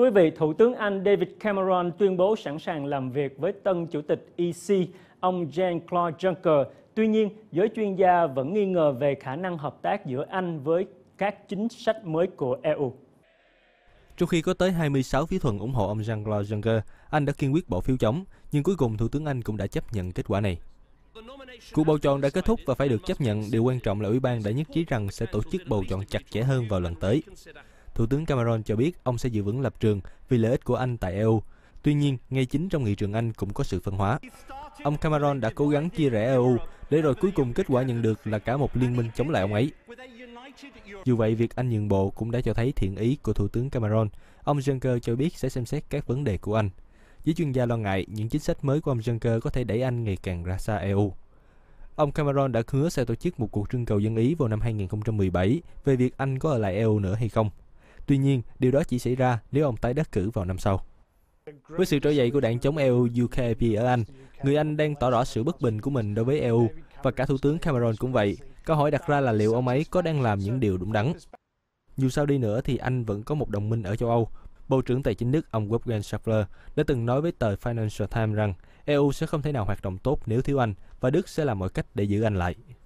Quý vị, Thủ tướng Anh David Cameron tuyên bố sẵn sàng làm việc với tân chủ tịch EC, ông Jean-Claude Juncker. Tuy nhiên, giới chuyên gia vẫn nghi ngờ về khả năng hợp tác giữa Anh với các chính sách mới của EU. Trong khi có tới 26 phiếu thuận ủng hộ ông Jean-Claude Juncker, Anh đã kiên quyết bỏ phiếu chống, nhưng cuối cùng Thủ tướng Anh cũng đã chấp nhận kết quả này. Cuộc bầu chọn đã kết thúc và phải được chấp nhận, điều quan trọng là Ủy ban đã nhất trí rằng sẽ tổ chức bầu chọn chặt chẽ hơn vào lần tới. Thủ tướng Cameron cho biết ông sẽ giữ vững lập trường vì lợi ích của Anh tại EU. Tuy nhiên, ngay chính trong nghị trường Anh cũng có sự phân hóa. Ông Cameron đã cố gắng chia rẽ EU, để rồi cuối cùng kết quả nhận được là cả một liên minh chống lại ông ấy. Dù vậy, việc Anh nhượng bộ cũng đã cho thấy thiện ý của Thủ tướng Cameron. Ông Juncker cho biết sẽ xem xét các vấn đề của Anh. Giới chuyên gia lo ngại những chính sách mới của ông Juncker có thể đẩy Anh ngày càng ra xa EU. Ông Cameron đã hứa sẽ tổ chức một cuộc trưng cầu dân ý vào năm 2017 về việc Anh có ở lại EU nữa hay không. Tuy nhiên, điều đó chỉ xảy ra nếu ông tái đắc cử vào năm sau. Với sự trở dậy của đảng chống EU UKIP ở Anh, người Anh đang tỏ rõ sự bất bình của mình đối với EU và cả Thủ tướng Cameron cũng vậy. Câu hỏi đặt ra là liệu ông ấy có đang làm những điều đúng đắn? Dù sao đi nữa thì Anh vẫn có một đồng minh ở châu Âu. Bộ trưởng Tài chính Đức ông Wolfgang Schäuble đã từng nói với tờ Financial Times rằng EU sẽ không thể nào hoạt động tốt nếu thiếu Anh và Đức sẽ làm mọi cách để giữ Anh lại.